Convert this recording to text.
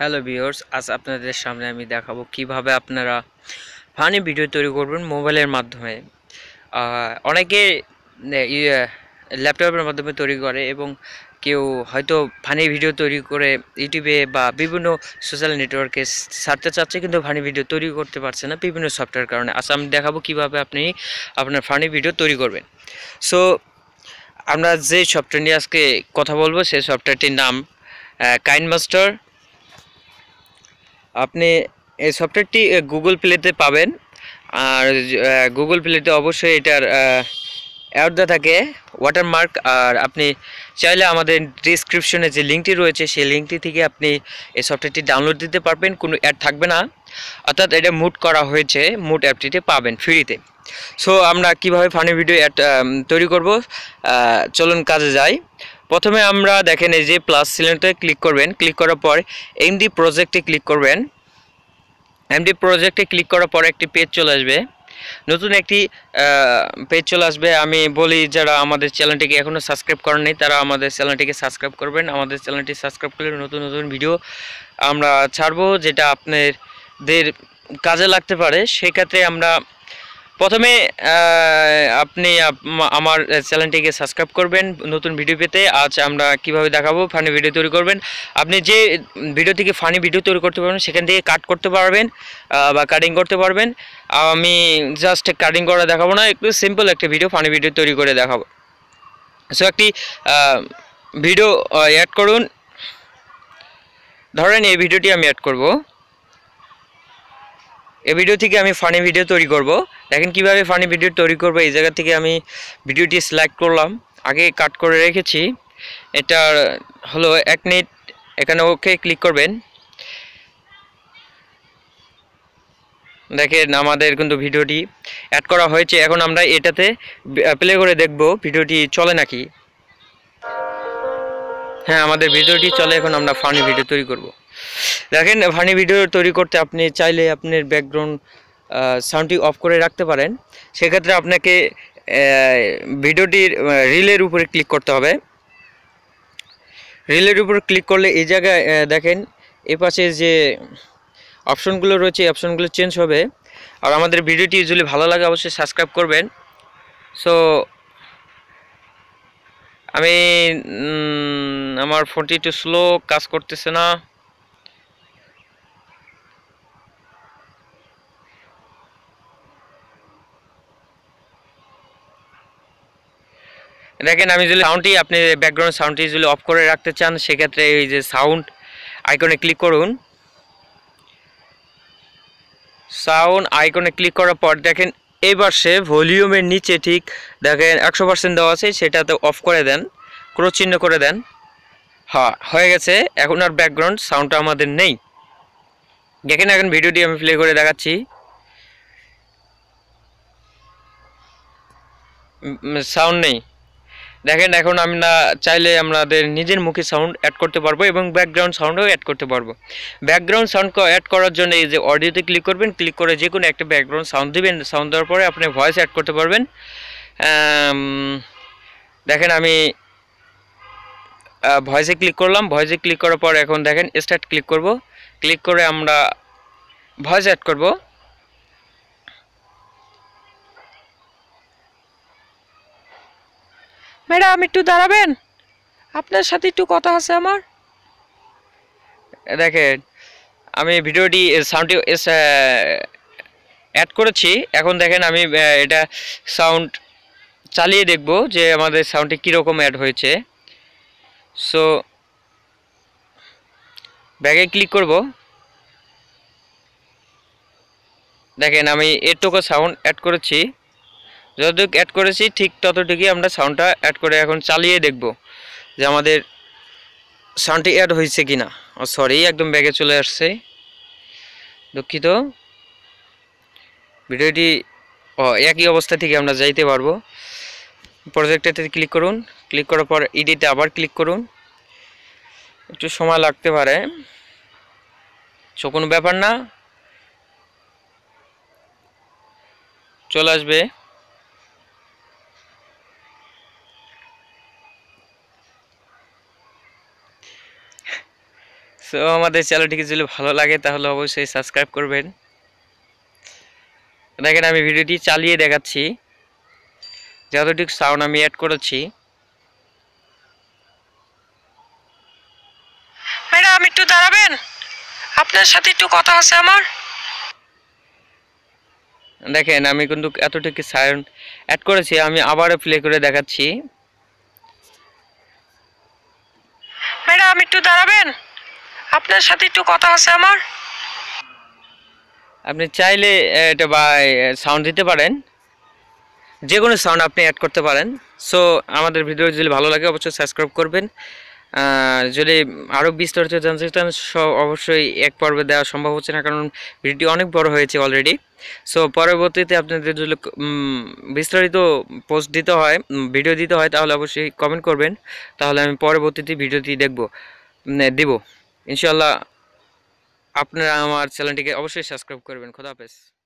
hello viewers আজ আপনাদের সামনে আমি দেখাবো কিভাবে আপনারা ফানি ভিডিও তৈরি করবেন মোবাইলের মাধ্যমে অনেকে ল্যাপটপের ইয়ে, মাধ্যমে তৈরি করে এবং কেউ হয়তো ফানি ভিডিও তৈরি করে ইউটিউবে বা বিভিন্ন সোশ্যাল নেটওয়ার্কে ছাড়তে চাচ্ছে কিন্তু ফানি ভিডিও তৈরি করতে পারছে না বিভিন্ন সফটওয়্যার কারণে আচ্ছা আমি দেখাবো কীভাবে আপনি আপনার ফানি ভিডিও তৈরি করবেন সো আমরা যে সফটওয়্যার নিয়ে আজকে কথা বলবো সেই সফটওয়্যারটির নাম কাইন মাস্টার আপনি এই সফটওয়্যারটি গুগল প্লেতে পাবেন আর গুগল প্লেতে অবশ্যই এটার অ্যাডটা থাকে ওয়াটারমার্ক আর আপনি চাইলে আমাদের ডিসক্রিপশনে যে লিঙ্কটি রয়েছে সেই লিঙ্কটি থেকে আপনি এই সফটওয়্যারটি ডাউনলোড দিতে পারবেন কোনো অ্যাড থাকবে না অর্থাৎ এটা মুট করা হয়েছে মুট অ্যাপটিতে পাবেন ফ্রিতে সো আমরা কিভাবে ফানি ভিডিও অ্যাড তৈরি করব চলুন কাজে যাই প্রথমে আমরা দেখেন এই যে প্লাস সিলেন্টে ক্লিক করবেন ক্লিক করার পর এমডি প্রজেক্টে ক্লিক করবেন এমডি প্রজেক্টে ক্লিক করার পর একটি পেজ চলে আসবে নতুন একটি পেজ চলে আসবে আমি বলি যারা আমাদের চ্যানেলটিকে এখনও সাবস্ক্রাইব করেন নাই তারা আমাদের চ্যানেলটিকে সাবস্ক্রাইব করবেন আমাদের চ্যানেলটি সাবস্ক্রাইব করলে নতুন নতুন ভিডিও আমরা ছাড়বো যেটা আপনাদের কাজে লাগতে পারে সেক্ষেত্রে আমরা প্রথমে আপনি আমার চ্যানেলটিকে সাবস্ক্রাইব করবেন নতুন ভিডিও পেতে আজ আমরা কিভাবে দেখাবো ফানি ভিডিও তৈরি করবেন আপনি যে ভিডিও থেকে ফানি ভিডিও তৈরি করতে পারবেন সেখান থেকে কাট করতে পারবেন বা কাটিং করতে পারবেন আমি জাস্ট কাটিং করা দেখাবো না একটু সিম্পল একটা ভিডিও ফানি ভিডিও তৈরি করে দেখাবো সো একটি ভিডিও অ্যাড করুন ধরেন এই ভিডিওটি আমি অ্যাড করবো এই ভিডিও থেকে আমি ফানি ভিডিও তৈরি করব দেখেন কিভাবে ফানি ভিডিও তৈরি করব এই জায়গা থেকে আমি ভিডিওটি সিলেক্ট করলাম আগে কাট করে রেখেছি এটা হলো এক মিনিট এখানে ওকে ক্লিক করবেন দেখেন আমাদের কিন্তু ভিডিওটি অ্যাড করা হয়েছে এখন আমরা এটাতে প্লে করে দেখব ভিডিওটি চলে নাকি হ্যাঁ আমাদের ভিডিওটি চলে এখন আমরা ফানি ভিডিও তৈরি করবো দেখেন ফানি ভিডিও তৈরি করতে আপনি চাইলে আপনার ব্যাকগ্রাউন্ড সাউন্ডটি অফ করে রাখতে পারেন সেক্ষেত্রে আপনাকে ভিডিওটির রিলের উপরে ক্লিক করতে হবে রিলের উপর ক্লিক করলে এই জায়গায় দেখেন এ পাশে যে অপশনগুলো রয়েছে অপশনগুলো চেঞ্জ হবে আর আমাদের ভিডিওটি যদি ভালো লাগে অবশ্যই সাবস্ক্রাইব করবেন সো আমি আমার ফোনটি একটু স্লো কাজ করতেছে না দেখেন আমি যদি সাউন্ডটি আপনি ব্যাকগ্রাউন্ড সাউন্ডটি যদি অফ করে রাখতে চান সেক্ষেত্রে এই যে সাউন্ড আইকনে ক্লিক করুন সাউন্ড আইকনে ক্লিক করার পর দেখেন এবার সে ভলিউমের নিচে ঠিক দেখেন একশো পার্সেন্ট দেওয়া আছে সেটাতে অফ করে দেন ক্রো চিহ্ন করে দেন হ্যাঁ হয়ে গেছে এখন আর ব্যাকগ্রাউন্ড সাউন্ডটা আমাদের নেই দেখেন এখন ভিডিওটি আমি প্লে করে দেখাচ্ছি সাউন্ড নেই দেখেন এখন আমরা চাইলে আমাদের নিজের মুখে সাউন্ড অ্যাড করতে পারবো এবং ব্যাকগ্রাউন্ড সাউন্ডও অ্যাড করতে পারবো ব্যাকগ্রাউন্ড সাউন্ড অ্যাড করার জন্য এই যে অডিওতে ক্লিক করবেন ক্লিক করে যে কোনো একটা ব্যাকগ্রাউন্ড সাউন্ড দেবেন সাউন্ড দেওয়ার পরে আপনি ভয়েস অ্যাড করতে পারবেন দেখেন আমি ভয়েসে ক্লিক করলাম ভয়েসে ক্লিক করার পর এখন দেখেন স্টার্ট ক্লিক করব ক্লিক করে আমরা ভয়েস অ্যাড করবো ম্যাডাম একটু দাঁড়াবেন আপনার সাথে একটু কথা আছে আমার দেখেন আমি ভিডিওটি সাউন্ডটি অ্যাড করেছি এখন দেখেন আমি এটা সাউন্ড চালিয়ে দেখব যে আমাদের সাউন্ডটি কীরকম অ্যাড হয়েছে সো ব্যাগে ক্লিক করব দেখেন আমি এটুকু সাউন্ড অ্যাড করেছি যতটুকু অ্যাড করেছি ঠিক ততটুকুই আমরা সাউন্ডটা অ্যাড করে এখন চালিয়ে দেখব যে আমাদের সাউন্ডটি অ্যাড হয়েছে কি না সরি একদম ব্যাগে চলে আসছে দুঃখিত ভিডিওটি ও একই অবস্থা থেকে আমরা যাইতে পারবো প্রজেক্টেতে ক্লিক করুন ক্লিক করার পর ইডিতে আবার ক্লিক করুন একটু সময় লাগতে পারে সো কোনো ব্যাপার না চলে আসবে সো আমাদের চ্যানেলটিকে যদি ভালো লাগে তাহলে অবশ্যই সাবস্ক্রাইব করবেন দেখেন আমি ভিডিওটি চালিয়ে দেখাচ্ছি যতটুকু সাউন্ড আমি অ্যাড করেছি ম্যাডাম একটু দাঁড়াবেন আপনার সাথে একটু কথা আছে আমার দেখেন আমি কিন্তু এতটুকু সাউন্ড অ্যাড করেছি আমি আবারও প্লে করে দেখাচ্ছি ম্যাডাম একটু দাঁড়াবেন আপনার সাথে একটু কথা আছে আমার আপনি চাইলে এটা বা সাউন্ড দিতে পারেন যে কোনো সাউন্ড আপনি অ্যাড করতে পারেন সো আমাদের ভিডিও যদি ভালো লাগে অবশ্যই সাবস্ক্রাইব করবেন যদি আরও বিস্তারিত জানতে চান অবশ্যই এক পর্বে দেওয়া সম্ভব হচ্ছে না কারণ ভিডিওটি অনেক বড় হয়েছে অলরেডি সো পরবর্তীতে আপনাদের যদি বিস্তারিত পোস্ট দিতে হয় ভিডিও দিতে হয় তাহলে অবশ্যই কমেন্ট করবেন তাহলে আমি পরবর্তীতে ভিডিওটি দেখব দেব ইনশাল্লাহ আপনারা আমার চ্যানেলটিকে অবশ্যই সাবস্ক্রাইব করবেন খোদাহাফেজ